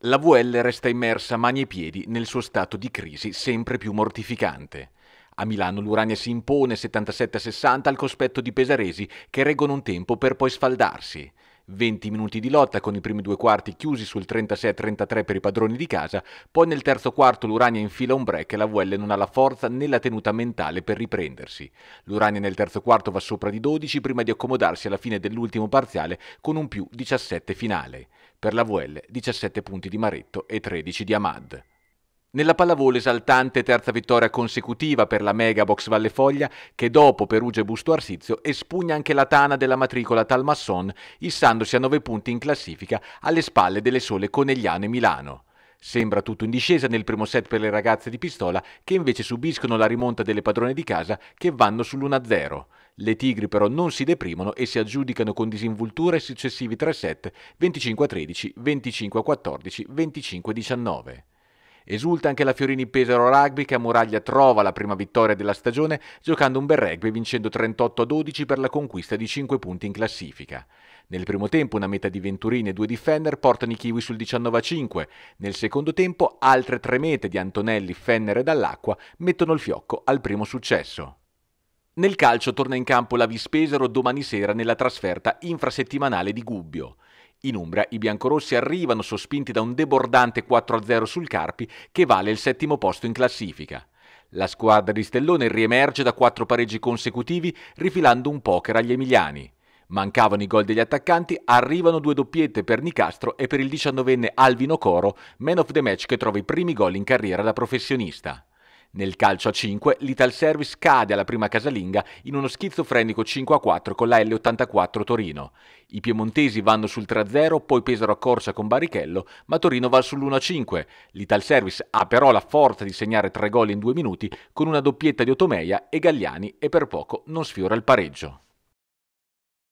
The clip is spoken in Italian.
La VL resta immersa mani e piedi nel suo stato di crisi sempre più mortificante. A Milano l'Urania si impone 77-60 al cospetto di Pesaresi che reggono un tempo per poi sfaldarsi. 20 minuti di lotta con i primi due quarti chiusi sul 36-33 per i padroni di casa, poi nel terzo quarto l'Urania infila un break e la VL non ha la forza né la tenuta mentale per riprendersi. L'Urania nel terzo quarto va sopra di 12 prima di accomodarsi alla fine dell'ultimo parziale con un più 17 finale. Per la VL 17 punti di Maretto e 13 di Ahmad. Nella pallavolo esaltante terza vittoria consecutiva per la Mega Box Valle Foglia che dopo Perugia e Busto Arsizio espugna anche la tana della matricola Talmasson issandosi a 9 punti in classifica alle spalle delle sole Conegliano e Milano. Sembra tutto in discesa nel primo set per le ragazze di Pistola che invece subiscono la rimonta delle padrone di casa che vanno sull'1-0. Le Tigri però non si deprimono e si aggiudicano con disinvoltura i successivi 3 set 25-13, 25-14, 25-19. Esulta anche la Fiorini Pesaro Rugby che a Muraglia trova la prima vittoria della stagione giocando un bel rugby vincendo 38 12 per la conquista di 5 punti in classifica. Nel primo tempo una meta di Venturini e due Defender portano i Kiwi sul 19 5. Nel secondo tempo altre tre mete di Antonelli, Fenner e Dall'Acqua mettono il fiocco al primo successo. Nel calcio torna in campo la Vispesaro domani sera nella trasferta infrasettimanale di Gubbio. In Umbria i biancorossi arrivano sospinti da un debordante 4-0 sul Carpi che vale il settimo posto in classifica. La squadra di Stellone riemerge da quattro pareggi consecutivi rifilando un poker agli emiliani. Mancavano i gol degli attaccanti, arrivano due doppiette per Nicastro e per il 19enne Alvino Coro, man of the match che trova i primi gol in carriera da professionista. Nel calcio a 5, l'Ital Service cade alla prima casalinga in uno schizofrenico 5-4 con la L84 Torino. I piemontesi vanno sul 3-0, poi Pesaro accorcia con Barichello, ma Torino va sull'1-5. L'Ital Service ha però la forza di segnare tre gol in due minuti con una doppietta di Otomeia e Gagliani e per poco non sfiora il pareggio.